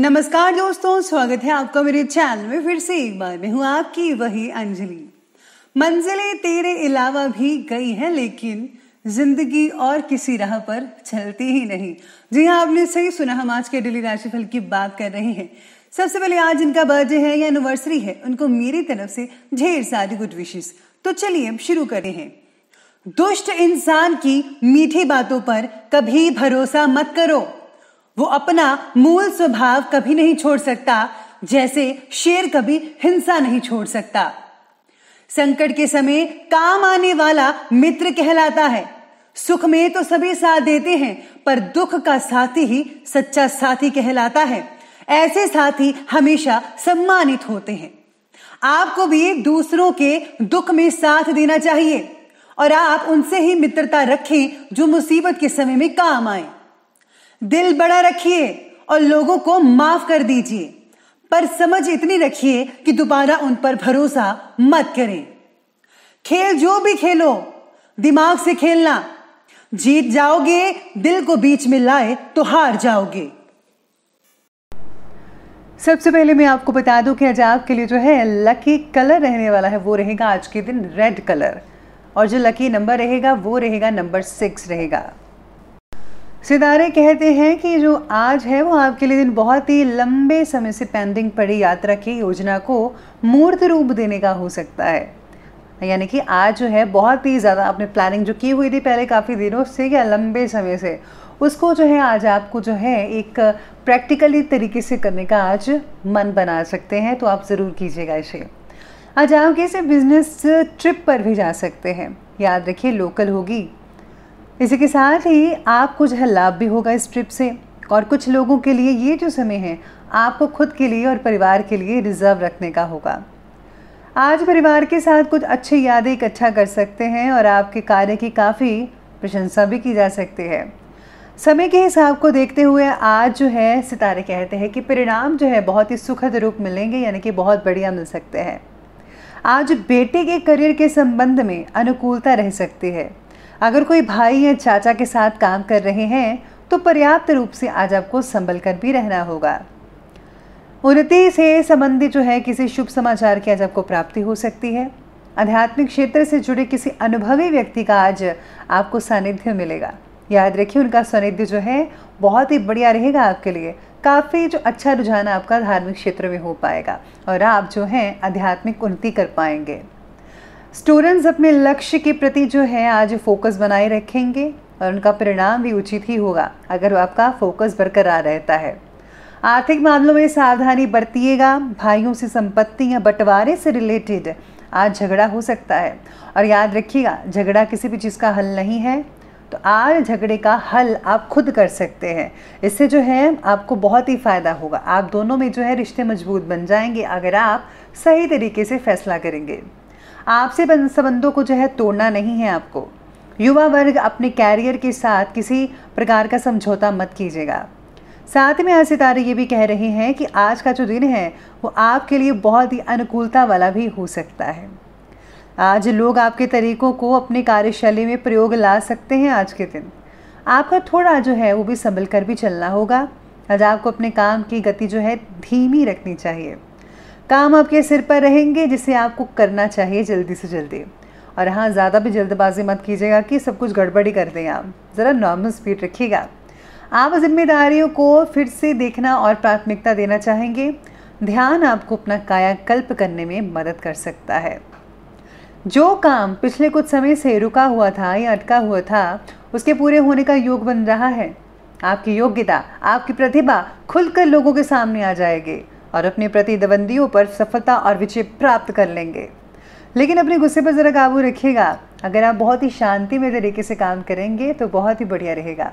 नमस्कार दोस्तों स्वागत है आपका मेरे चैनल में फिर से एक बार मैं हूं आपकी वही अंजलि मंजिलें तेरे अलावा भी गई हैं लेकिन जिंदगी और किसी राह पर चलती ही नहीं जी हाँ आपने सही सुना हम आज के डेली राशिफल की बात कर रहे हैं सबसे पहले आज इनका बर्थडे है या एनिवर्सरी है उनको मेरी तरफ से ढेर सारी गुड विशेष तो चलिए अब शुरू करते हैं दुष्ट इंसान की मीठी बातों पर कभी भरोसा मत करो वो अपना मूल स्वभाव कभी नहीं छोड़ सकता जैसे शेर कभी हिंसा नहीं छोड़ सकता संकट के समय काम आने वाला मित्र कहलाता है सुख में तो सभी साथ देते हैं पर दुख का साथी ही सच्चा साथी कहलाता है ऐसे साथी हमेशा सम्मानित होते हैं आपको भी दूसरों के दुख में साथ देना चाहिए और आप उनसे ही मित्रता रखें जो मुसीबत के समय में काम आए दिल बड़ा रखिए और लोगों को माफ कर दीजिए पर समझ इतनी रखिए कि दोबारा उन पर भरोसा मत करें खेल जो भी खेलो दिमाग से खेलना जीत जाओगे दिल को बीच में लाए तो हार जाओगे सबसे पहले मैं आपको बता दूं कि आज आपके लिए जो है लकी कलर रहने वाला है वो रहेगा आज के दिन रेड कलर और जो लकी नंबर रहेगा वो रहेगा नंबर सिक्स रहेगा सितारे कहते हैं कि जो आज है वो आपके लिए दिन बहुत ही लंबे समय से पेंडिंग पड़ी यात्रा की योजना को मूर्त रूप देने का हो सकता है यानी कि आज जो है बहुत ही ज़्यादा आपने प्लानिंग जो की हुई थी पहले काफ़ी दिनों से या लंबे समय से उसको जो है आज आपको जो है एक प्रैक्टिकली तरीके से करने का आज मन बना सकते हैं तो आप ज़रूर कीजिएगा इसे आज आप कैसे बिजनेस ट्रिप पर भी जा सकते हैं याद रखिए लोकल होगी इसी के साथ ही आप कुछ है लाभ भी होगा इस ट्रिप से और कुछ लोगों के लिए ये जो समय है आपको खुद के लिए और परिवार के लिए रिजर्व रखने का होगा आज परिवार के साथ कुछ अच्छी यादें इकट्ठा कर सकते हैं और आपके कार्य की काफ़ी प्रशंसा भी की जा सकती है समय के हिसाब को देखते हुए आज जो है सितारे कहते हैं कि परिणाम जो है बहुत ही सुखद रूप मिलेंगे यानी कि बहुत बढ़िया मिल सकते हैं आज बेटे के करियर के संबंध में अनुकूलता रह सकती है अगर कोई भाई या चाचा के साथ काम कर रहे हैं तो पर्याप्त रूप से आज आपको संभल कर भी रहना होगा उन्नति से संबंधित जो है किसी शुभ समाचार की आज आपको प्राप्ति हो सकती है आध्यात्मिक क्षेत्र से जुड़े किसी अनुभवी व्यक्ति का आज आपको सानिध्य मिलेगा याद रखिए उनका सानिध्य जो है बहुत ही बढ़िया रहेगा आपके लिए काफ़ी जो अच्छा रुझान आपका धार्मिक क्षेत्र में हो पाएगा और आप जो हैं आध्यात्मिक उन्नति कर पाएंगे स्टूडेंट्स अपने लक्ष्य के प्रति जो है आज फोकस बनाए रखेंगे और उनका परिणाम भी उचित ही होगा अगर आपका फोकस बरकरार रहता है आर्थिक मामलों में सावधानी बरतिएगा भाइयों से संपत्ति या बंटवारे से रिलेटेड आज झगड़ा हो सकता है और याद रखिएगा झगड़ा किसी भी चीज़ का हल नहीं है तो आज झगड़े का हल आप खुद कर सकते हैं इससे जो है आपको बहुत ही फ़ायदा होगा आप दोनों में जो है रिश्ते मजबूत बन जाएंगे अगर आप सही तरीके से फैसला करेंगे आपसे संबंधों को जो है तोड़ना नहीं है आपको युवा वर्ग अपने कैरियर के साथ किसी प्रकार का समझौता मत कीजिएगा साथ में आज सितारे ये भी कह रहे हैं कि आज का जो दिन है वो आपके लिए बहुत ही अनुकूलता वाला भी हो सकता है आज लोग आपके तरीकों को अपने कार्यशैली में प्रयोग ला सकते हैं आज के दिन आपका थोड़ा जो है वो भी संभल कर भी चलना होगा आज आपको अपने काम की गति जो है धीमी रखनी चाहिए काम आपके सिर पर रहेंगे जिसे आपको करना चाहिए जल्दी से जल्दी और हाँ ज़्यादा भी जल्दबाजी मत कीजिएगा कि सब कुछ गड़बड़ी कर दें आप ज़रा नॉर्मल स्पीड रखिएगा आप जिम्मेदारियों को फिर से देखना और प्राथमिकता देना चाहेंगे ध्यान आपको अपना कायाकल्प करने में मदद कर सकता है जो काम पिछले कुछ समय से रुका हुआ था या अटका हुआ था उसके पूरे होने का योग बन रहा है आपकी योग्यता आपकी प्रतिभा खुलकर लोगों के सामने आ जाएगी और अपने प्रतिद्वंदियों पर सफलता और विजय प्राप्त कर लेंगे लेकिन अपने गुस्से पर ज़रा काबू रखिएगा अगर आप बहुत ही शांतिमय तरीके से काम करेंगे तो बहुत ही बढ़िया रहेगा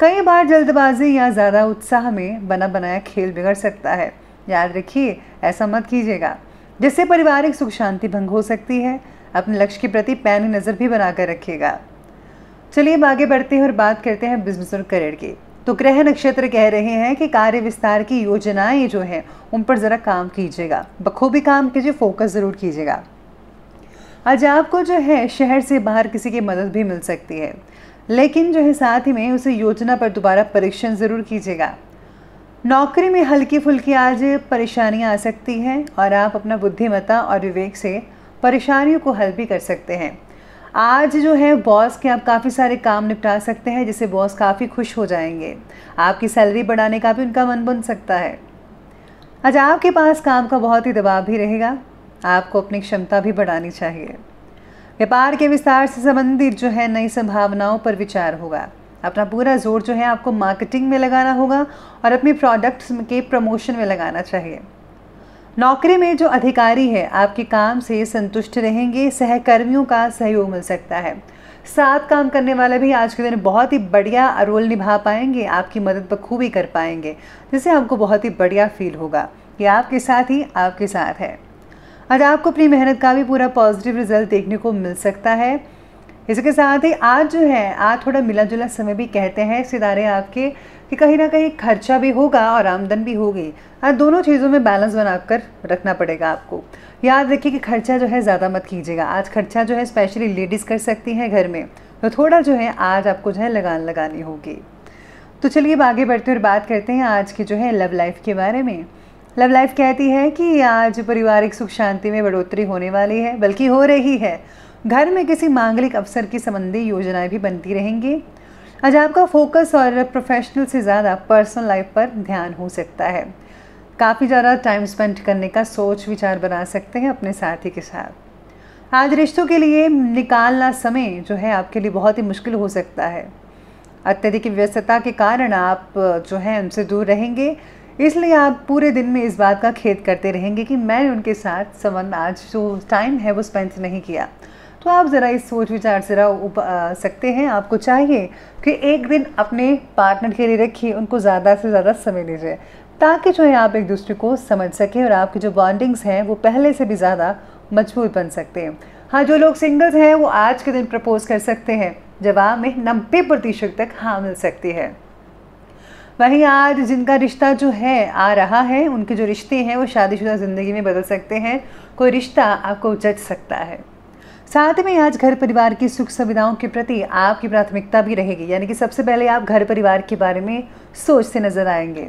कई बार जल्दबाजी या ज़्यादा उत्साह में बना बनाया खेल बिगड़ सकता है याद रखिए ऐसा मत कीजिएगा जिससे पारिवारिक सुख शांति भंग हो सकती है अपने लक्ष्य के प्रति पैनी नज़र भी बनाकर रखिएगा चलिए अब आगे बढ़ते हैं और बात करते हैं बिजनेस और करियर की तो ग्रह नक्षत्र कह रहे हैं कि कार्य विस्तार की योजनाएं जो हैं उन पर ज़रा काम कीजिएगा बखूबी काम कीजिए फोकस ज़रूर कीजिएगा आज आपको जो है शहर से बाहर किसी की मदद भी मिल सकती है लेकिन जो है साथ ही में उसे योजना पर दोबारा परीक्षण ज़रूर कीजिएगा नौकरी में हल्की फुल्की आज परेशानियां आ सकती हैं और आप अपना बुद्धिमत्ता और विवेक से परेशानियों को हल भी कर सकते हैं आज जो है बॉस के आप काफ़ी सारे काम निपटा सकते हैं जिससे बॉस काफ़ी खुश हो जाएंगे आपकी सैलरी बढ़ाने का भी उनका मन बन सकता है आज अच्छा, आपके पास काम का बहुत ही दबाव भी रहेगा आपको अपनी क्षमता भी बढ़ानी चाहिए व्यापार के विस्तार से संबंधित जो है नई संभावनाओं पर विचार होगा अपना पूरा जोर जो है आपको मार्केटिंग में लगाना होगा और अपने प्रोडक्ट्स के प्रमोशन में लगाना चाहिए नौकरी में जो अधिकारी है आपके काम से संतुष्ट रहेंगे सहकर्मियों का सहयोग मिल सकता है साथ काम करने वाला भी आज के दिन बहुत ही बढ़िया रोल निभा पाएंगे आपकी मदद बखूबी कर पाएंगे जिससे आपको बहुत ही बढ़िया फील होगा ये आपके साथ ही आपके साथ है आज आपको अपनी मेहनत का भी पूरा पॉजिटिव रिजल्ट देखने को मिल सकता है इसके साथ ही आज जो है आज थोड़ा मिला जुला समय भी कहते हैं सितारे आपके कि कहीं ना कहीं खर्चा भी होगा और आमदन भी होगी हाँ दोनों चीज़ों में बैलेंस बनाकर रखना पड़ेगा आपको याद रखिए कि खर्चा जो है ज़्यादा मत कीजिएगा आज खर्चा जो है स्पेशली लेडीज़ कर सकती हैं घर में तो थोड़ा जो है आज आपको जो है लगान लगानी होगी तो चलिए अब आगे बढ़ते और बात करते हैं आज की जो है लव लाइफ के बारे में लव लाइफ कहती है कि आज पारिवारिक सुख शांति में बढ़ोतरी होने वाली है बल्कि हो रही है घर में किसी मांगलिक अवसर की संबंधी योजनाएं भी बनती रहेंगी आज आपका फोकस और प्रोफेशनल से ज़्यादा पर्सनल लाइफ पर ध्यान हो सकता है काफ़ी ज़्यादा टाइम स्पेंड करने का सोच विचार बना सकते हैं अपने साथी के साथ आज रिश्तों के लिए निकालना समय जो है आपके लिए बहुत ही मुश्किल हो सकता है अत्यधिक व्यस्तता के कारण आप जो है उनसे दूर रहेंगे इसलिए आप पूरे दिन में इस बात का खेद करते रहेंगे कि मैंने उनके साथ संबंध आज जो टाइम है वो स्पेंड नहीं किया तो आप ज़रा इस सोच विचार से ज़रा सकते हैं आपको चाहिए कि एक दिन अपने पार्टनर के लिए रखिए उनको ज़्यादा से ज़्यादा समय लीजिए ताकि जो है आप एक दूसरे को समझ सकें और आपकी जो बॉन्डिंग्स हैं वो पहले से भी ज़्यादा मजबूत बन सकते हैं हाँ जो लोग सिंगल्स हैं वो आज के दिन प्रपोज कर सकते हैं जवाब में नब्बे प्रतिशत तक हाँ मिल सकती है वहीं आज जिनका रिश्ता जो है आ रहा है उनके जो रिश्ते हैं वो शादीशुदा ज़िंदगी में बदल सकते हैं कोई रिश्ता आपको जच सकता है साथ में आज घर परिवार की सुख सुविधाओं के प्रति आपकी प्राथमिकता भी रहेगी यानी कि सबसे पहले आप घर परिवार के बारे में सोचते नजर आएंगे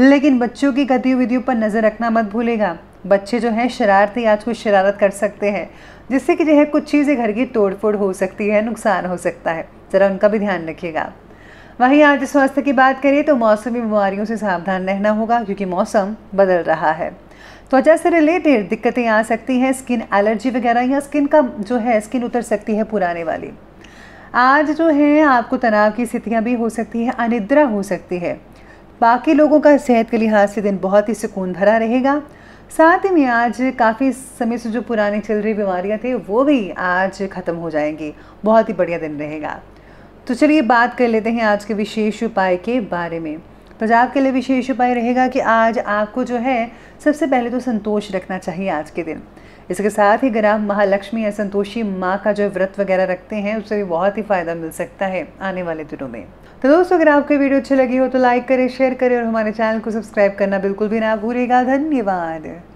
लेकिन बच्चों की गतिविधियों पर नज़र रखना मत भूलेगा बच्चे जो हैं शरारती आज कुछ शरारत कर सकते हैं जिससे कि जो है कुछ चीज़ें घर की तोड़फोड़ हो सकती है नुकसान हो सकता है ज़रा उनका भी ध्यान रखिएगा वहीं आज स्वास्थ्य की बात करें तो मौसमी बीमारियों से सावधान रहना होगा क्योंकि मौसम बदल रहा है त्वचा से रिलेटेड दिक्कतें आ सकती हैं स्किन एलर्जी वगैरह या स्किन का जो है स्किन उतर सकती है पुराने वाली आज जो है आपको तनाव की स्थितियाँ भी हो सकती है अनिद्रा हो सकती है बाकी लोगों का सेहत के लिहाज से दिन बहुत ही सुकून भरा रहेगा साथ ही में आज काफ़ी समय से जो पुरानी चल रही बीमारियाँ थी वो भी आज ख़त्म हो जाएंगी बहुत ही बढ़िया दिन रहेगा तो चलिए बात कर लेते हैं आज के विशेष उपाय के बारे में तो आपके लिए विशेष उपाय रहेगा कि आज आपको जो है सबसे पहले तो संतोष रखना चाहिए आज के दिन इसके साथ ही अगर आप महालक्ष्मी या संतोषी माँ का जो व्रत वगैरह रखते हैं उससे भी बहुत ही फ़ायदा मिल सकता है आने वाले दिनों में तो दोस्तों अगर आपको वीडियो अच्छी लगी हो तो लाइक करें शेयर करें और हमारे चैनल को सब्सक्राइब करना बिल्कुल भी ना भूलेगा धन्यवाद